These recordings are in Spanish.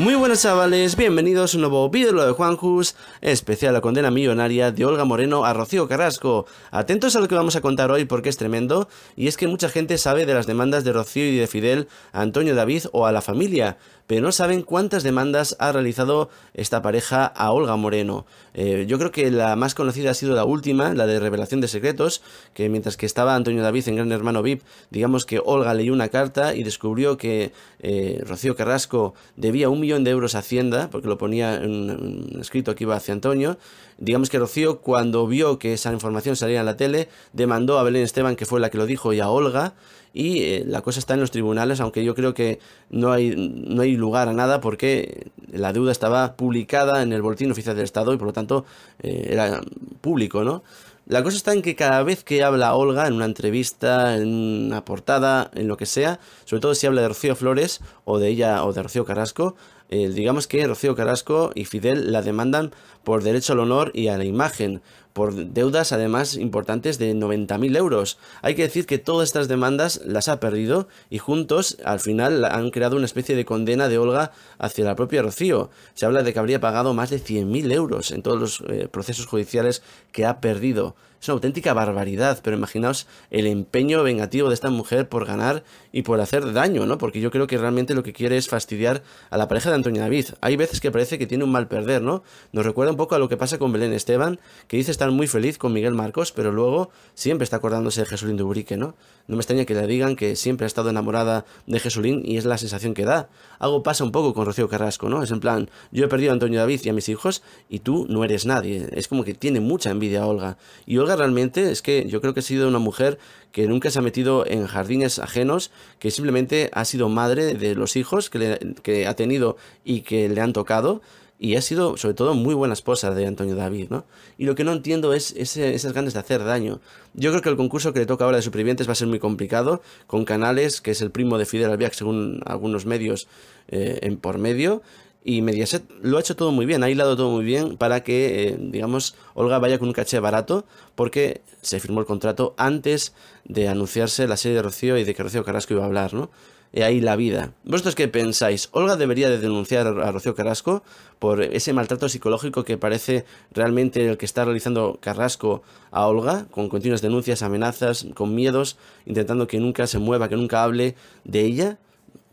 Muy buenas chavales, bienvenidos a un nuevo vídeo de Juanjus, especial la condena millonaria de Olga Moreno a Rocío Carrasco. Atentos a lo que vamos a contar hoy porque es tremendo, y es que mucha gente sabe de las demandas de Rocío y de Fidel a Antonio David o a la familia, pero no saben cuántas demandas ha realizado esta pareja a Olga Moreno. Eh, yo creo que la más conocida ha sido la última, la de revelación de secretos, que mientras que estaba Antonio David en Gran Hermano VIP, digamos que Olga leyó una carta y descubrió que eh, Rocío Carrasco debía un millón de euros a Hacienda, porque lo ponía en escrito que iba hacia Antonio. Digamos que Rocío, cuando vio que esa información salía en la tele, demandó a Belén Esteban, que fue la que lo dijo, y a Olga. Y eh, la cosa está en los tribunales, aunque yo creo que no hay, no hay lugar a nada porque la deuda estaba publicada en el Boletín Oficial del Estado y por lo tanto eh, era público, ¿no? La cosa está en que cada vez que habla Olga en una entrevista, en una portada, en lo que sea, sobre todo si habla de Rocío Flores o de ella o de Rocío Carrasco, eh, digamos que Rocío Carrasco y Fidel la demandan por derecho al honor y a la imagen, por deudas además importantes de 90.000 euros. Hay que decir que todas estas demandas las ha perdido y juntos al final han creado una especie de condena de Olga hacia la propia Rocío. Se habla de que habría pagado más de 100.000 euros en todos los eh, procesos judiciales que ha perdido. Es una auténtica barbaridad, pero imaginaos el empeño vengativo de esta mujer por ganar y por hacer daño, ¿no? Porque yo creo que realmente lo que quiere es fastidiar a la pareja de Antonio David. Hay veces que parece que tiene un mal perder, ¿no? Nos recuerda un poco a lo que pasa con Belén Esteban, que dice estar muy feliz con Miguel Marcos, pero luego siempre está acordándose de Jesulín Dubrique, ¿no? No me extraña que le digan que siempre ha estado enamorada de Jesulín y es la sensación que da. Algo pasa un poco con Rocío Carrasco, ¿no? Es en plan, yo he perdido a Antonio David y a mis hijos y tú no eres nadie. Es como que tiene mucha envidia a Olga. Y Olga realmente es que yo creo que ha sido una mujer que nunca se ha metido en jardines ajenos, que simplemente ha sido madre de los hijos que, le, ha tenido y que le han tocado. Y ha sido, sobre todo, muy buena esposa de Antonio David, ¿no? Y lo que no entiendo es ese, esas ganas de hacer daño. Yo creo que el concurso que le toca ahora de supervivientes va a ser muy complicado, con Canales, que es el primo de Fidel Albiac, según algunos medios eh, en por medio, y Mediaset lo ha hecho todo muy bien, ha aislado todo muy bien para que, eh, digamos, Olga vaya con un caché barato, porque se firmó el contrato antes de anunciarse la serie de Rocío y de que Rocío Carrasco iba a hablar, ¿no? Y ahí la vida. ¿Vosotros qué pensáis? ¿Olga debería de denunciar a Rocío Carrasco por ese maltrato psicológico que parece realmente el que está realizando Carrasco a Olga, con continuas denuncias, amenazas, con miedos, intentando que nunca se mueva, que nunca hable de ella?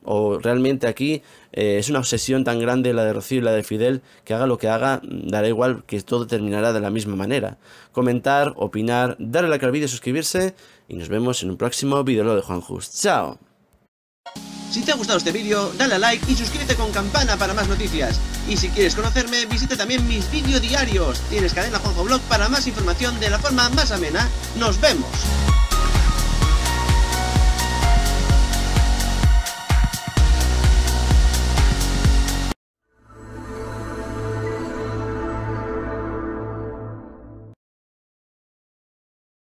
o realmente aquí eh, es una obsesión tan grande la de Rocío y la de Fidel que haga lo que haga, mm, dará igual que todo terminará de la misma manera. Comentar, opinar, darle like al vídeo, suscribirse y nos vemos en un próximo vídeo de Juan Just. ¡Chao! Si te ha gustado este vídeo, dale a like y suscríbete con campana para más noticias. Y si quieres conocerme, visita también mis vídeos diarios. Tienes cadena Juanjo Blog para más información de la forma más amena. ¡Nos vemos!